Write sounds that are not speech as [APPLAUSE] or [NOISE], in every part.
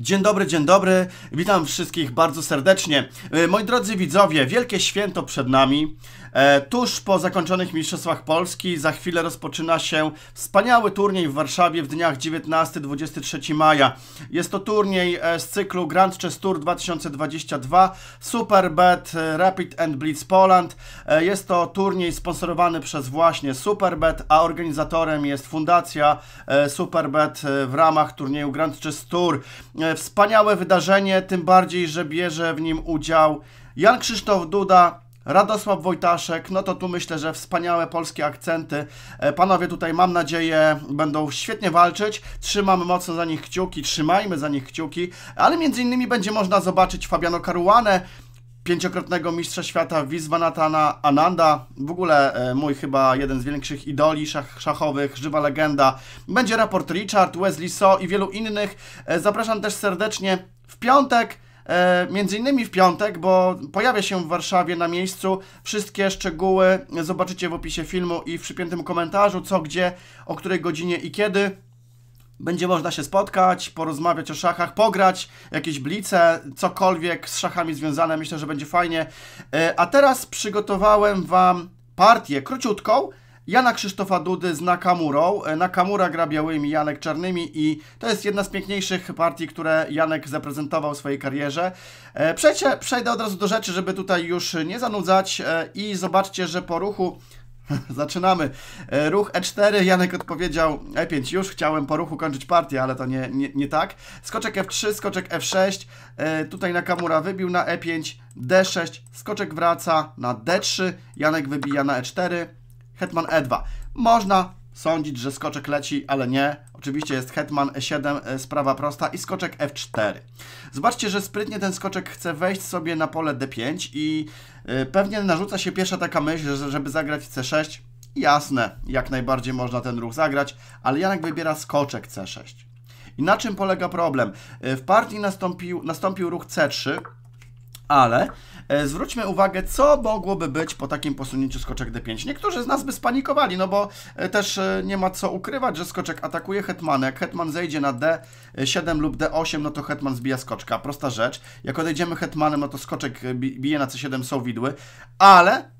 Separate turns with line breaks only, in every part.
Dzień dobry, dzień dobry. Witam wszystkich bardzo serdecznie. E, moi drodzy widzowie, wielkie święto przed nami. E, tuż po zakończonych Mistrzostwach Polski za chwilę rozpoczyna się wspaniały turniej w Warszawie w dniach 19-23 maja. Jest to turniej e, z cyklu Grand Chess Tour 2022 Superbet Rapid and Blitz Poland. Jest to turniej sponsorowany przez właśnie Superbet, a organizatorem jest fundacja Superbet w ramach turnieju Grand Chess Tour. E, wspaniałe wydarzenie, tym bardziej, że bierze w nim udział Jan Krzysztof Duda, Radosław Wojtaszek, no to tu myślę, że wspaniałe polskie akcenty. E, panowie tutaj mam nadzieję będą świetnie walczyć. Trzymamy mocno za nich kciuki, trzymajmy za nich kciuki, ale między innymi będzie można zobaczyć Fabiano Caruana, pięciokrotnego mistrza świata Visvanatana Ananda, w ogóle e, mój chyba jeden z większych idoli szach, szachowych, żywa legenda. Będzie raport Richard, Wesley So i wielu innych. E, zapraszam też serdecznie w piątek. E, między innymi w piątek, bo pojawia się w Warszawie na miejscu. Wszystkie szczegóły zobaczycie w opisie filmu i w przypiętym komentarzu, co, gdzie, o której godzinie i kiedy. Będzie można się spotkać, porozmawiać o szachach, pograć jakieś blice, cokolwiek z szachami związane. Myślę, że będzie fajnie. E, a teraz przygotowałem Wam partię króciutką. Jana Krzysztofa Dudy z Nakamurą. E, Nakamura gra białymi, Janek czarnymi i to jest jedna z piękniejszych partii, które Janek zaprezentował w swojej karierze. E, przecie, przejdę od razu do rzeczy, żeby tutaj już nie zanudzać i zobaczcie, że po ruchu [LAUGHS] Zaczynamy. E, ruch E4, Janek odpowiedział E5 już, chciałem po ruchu kończyć partię, ale to nie, nie, nie tak. Skoczek F3, skoczek F6, e, tutaj Nakamura wybił na E5, D6, skoczek wraca na D3, Janek wybija na E4, hetman E2. Można sądzić, że skoczek leci, ale nie. Oczywiście jest hetman e7, e, sprawa prosta i skoczek f4. Zobaczcie, że sprytnie ten skoczek chce wejść sobie na pole d5 i e, pewnie narzuca się pierwsza taka myśl, żeby zagrać c6. Jasne, jak najbardziej można ten ruch zagrać, ale Janek wybiera skoczek c6. I na czym polega problem? E, w partii nastąpił, nastąpił ruch c3, ale E, zwróćmy uwagę, co mogłoby być po takim posunięciu skoczek D5. Niektórzy z nas by spanikowali, no bo e, też e, nie ma co ukrywać, że skoczek atakuje hetmana. Jak hetman zejdzie na D7 lub D8, no to hetman zbija skoczka. Prosta rzecz. Jak odejdziemy hetmanem, no to skoczek bije na C7, są widły, ale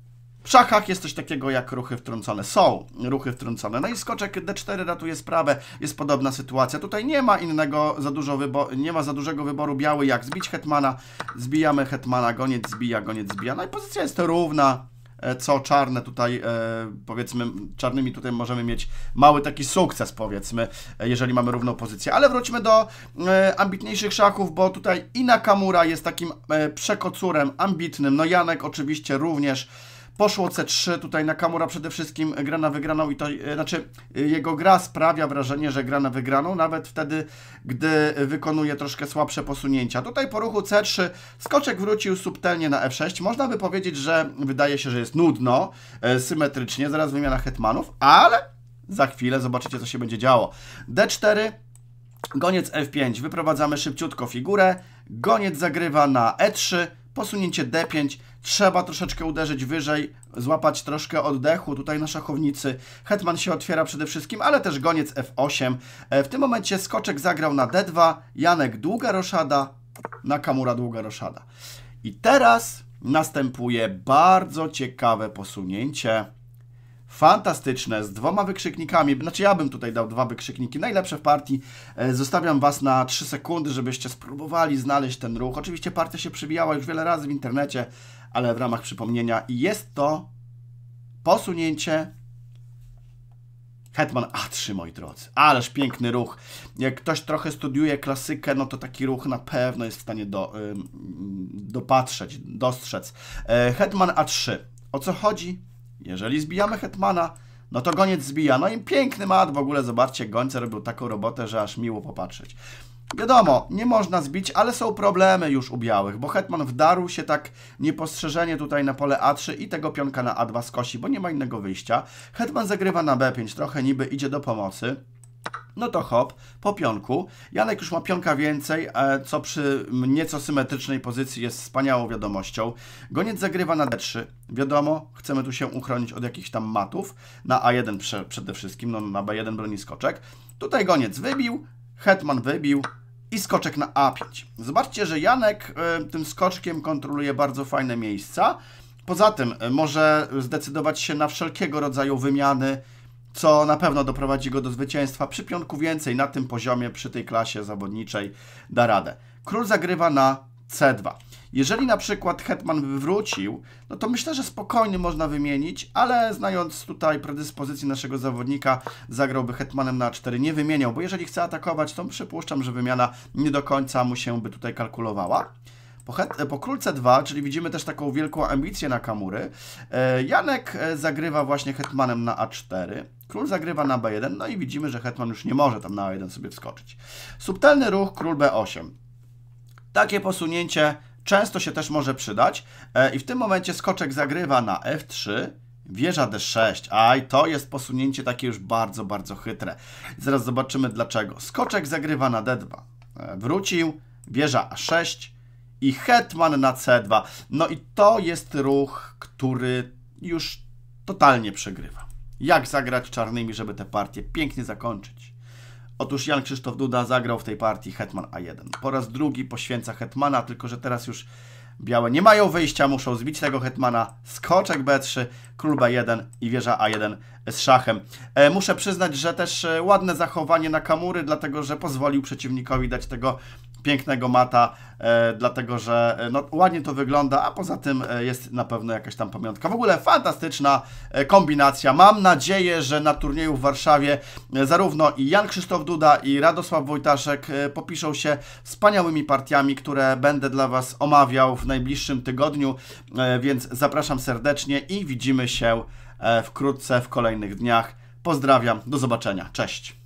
w szachach jest coś takiego jak ruchy wtrącone, Są ruchy wtrącone. No i skoczek D4 ratuje sprawę. Jest podobna sytuacja. Tutaj nie ma innego za dużo wyboru, nie ma za dużego wyboru biały jak zbić hetmana. Zbijamy hetmana, goniec zbija, goniec zbija. No i pozycja jest równa e, co czarne tutaj, e, powiedzmy, czarnymi tutaj możemy mieć mały taki sukces, powiedzmy, e, jeżeli mamy równą pozycję. Ale wróćmy do ambitniejszych szachów, bo tutaj Inakamura jest takim przekocurem ambitnym, no Janek oczywiście również Poszło C3, tutaj Nakamura przede wszystkim e, gra na wygraną i to, e, znaczy e, jego gra sprawia wrażenie, że gra na wygraną, nawet wtedy, gdy wykonuje troszkę słabsze posunięcia. Tutaj po ruchu C3 skoczek wrócił subtelnie na F6. Można by powiedzieć, że wydaje się, że jest nudno, symetrycznie, zaraz wymiana hetmanów, ale za chwilę zobaczycie, co się będzie działo. D4, goniec F5, wyprowadzamy szybciutko figurę, goniec zagrywa na E3, posunięcie D5, Trzeba troszeczkę uderzyć wyżej, złapać troszkę oddechu tutaj na szachownicy. Hetman się otwiera przede wszystkim, ale też goniec f8. E, w tym momencie skoczek zagrał na d2, Janek długa roszada, Nakamura długa roszada. I teraz następuje bardzo ciekawe posunięcie. Fantastyczne, z dwoma wykrzyknikami. Znaczy ja bym tutaj dał dwa wykrzykniki. Najlepsze w partii. E, zostawiam Was na 3 sekundy, żebyście spróbowali znaleźć ten ruch. Oczywiście partia się przybijała już wiele razy w internecie, ale w ramach przypomnienia i jest to posunięcie Hetman A3, moi drodzy. Ależ piękny ruch. Jak ktoś trochę studiuje klasykę, no to taki ruch na pewno jest w stanie do, y, dopatrzeć, dostrzec. E, Hetman A3. O co chodzi? Jeżeli zbijamy Hetmana, no to goniec zbija. No i piękny mat w ogóle, zobaczcie, gońca robił taką robotę, że aż miło popatrzeć. Wiadomo, nie można zbić, ale są problemy już u białych, bo Hetman wdarł się tak niepostrzeżenie tutaj na pole A3 i tego pionka na A2 skosi, bo nie ma innego wyjścia. Hetman zagrywa na B5, trochę niby idzie do pomocy. No to hop, po pionku. Janek już ma pionka więcej, e, co przy nieco symetrycznej pozycji jest wspaniałą wiadomością. Goniec zagrywa na D3. Wiadomo, chcemy tu się uchronić od jakichś tam matów. Na A1 prze, przede wszystkim, no na B1 broni skoczek. Tutaj goniec wybił, hetman wybił i skoczek na A5. Zobaczcie, że Janek y, tym skoczkiem kontroluje bardzo fajne miejsca. Poza tym y, może zdecydować się na wszelkiego rodzaju wymiany co na pewno doprowadzi go do zwycięstwa. Przy pionku więcej na tym poziomie, przy tej klasie zawodniczej da radę. Król zagrywa na C2. Jeżeli na przykład Hetman by wrócił, no to myślę, że spokojnie można wymienić, ale znając tutaj predyspozycję naszego zawodnika, zagrałby Hetmanem na a 4 nie wymieniał, bo jeżeli chce atakować, to przypuszczam, że wymiana nie do końca mu się by tutaj kalkulowała. Po, po król C2, czyli widzimy też taką wielką ambicję na Kamury, e, Janek e, zagrywa właśnie Hetmanem na A4. Król zagrywa na B1, no i widzimy, że hetman już nie może tam na A1 sobie wskoczyć. Subtelny ruch król B8. Takie posunięcie często się też może przydać e, i w tym momencie skoczek zagrywa na F3, wieża D6. Aj, to jest posunięcie takie już bardzo, bardzo chytre. Zaraz zobaczymy dlaczego. Skoczek zagrywa na D2. E, wrócił, wieża A6 i hetman na C2. No i to jest ruch, który już totalnie przegrywa jak zagrać czarnymi, żeby tę partię pięknie zakończyć. Otóż Jan Krzysztof Duda zagrał w tej partii Hetman A1. Po raz drugi poświęca Hetmana, tylko że teraz już białe nie mają wyjścia, muszą zbić tego Hetmana. Skoczek B3, król B1 i wieża A1 z szachem. E, muszę przyznać, że też e, ładne zachowanie na kamury, dlatego że pozwolił przeciwnikowi dać tego pięknego mata, e, dlatego że e, no, ładnie to wygląda, a poza tym e, jest na pewno jakaś tam pamiątka. W ogóle fantastyczna kombinacja. Mam nadzieję, że na turnieju w Warszawie zarówno i Jan Krzysztof Duda i Radosław Wojtaszek popiszą się wspaniałymi partiami, które będę dla Was omawiał w najbliższym tygodniu, więc zapraszam serdecznie i widzimy się wkrótce w kolejnych dniach. Pozdrawiam, do zobaczenia, cześć!